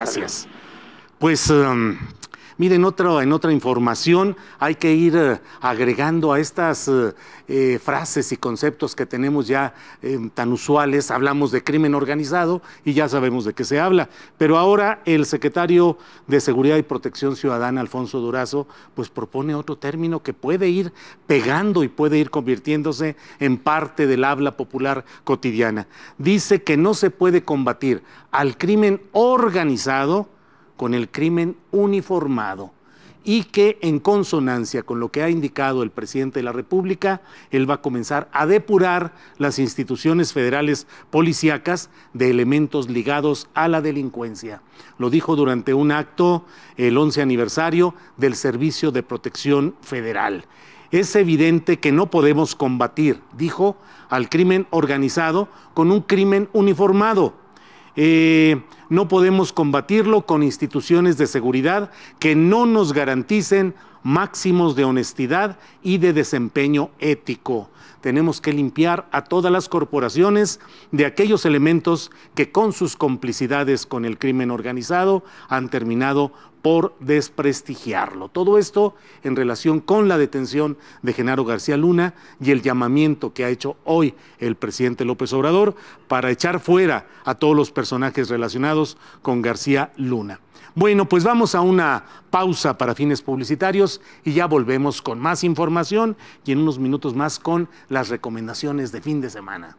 Gracias. Pues um, Miren, en otra, en otra información hay que ir eh, agregando a estas eh, eh, frases y conceptos que tenemos ya tan usuales. Hablamos de crimen organizado y ya sabemos de qué se habla. Pero ahora el secretario de Seguridad y Protección Ciudadana, Alfonso Durazo, pues propone otro término que puede ir pegando y puede ir convirtiéndose en parte del habla popular cotidiana. Dice que no se puede combatir al crimen organizado con el crimen uniformado y que en consonancia con lo que ha indicado el presidente de la República, él va a comenzar a depurar las instituciones federales policíacas de elementos ligados a la delincuencia. Lo dijo durante un acto el 11 aniversario del Servicio de Protección Federal. Es evidente que no podemos combatir, dijo, al crimen organizado con un crimen uniformado. Eh, no podemos combatirlo con instituciones de seguridad que no nos garanticen máximos de honestidad y de desempeño ético. Tenemos que limpiar a todas las corporaciones de aquellos elementos que con sus complicidades con el crimen organizado han terminado por desprestigiarlo. Todo esto en relación con la detención de Genaro García Luna y el llamamiento que ha hecho hoy el presidente López Obrador para echar fuera a todos los personajes relacionados con García Luna. Bueno, pues vamos a una pausa para fines publicitarios y ya volvemos con más información y en unos minutos más con las recomendaciones de fin de semana.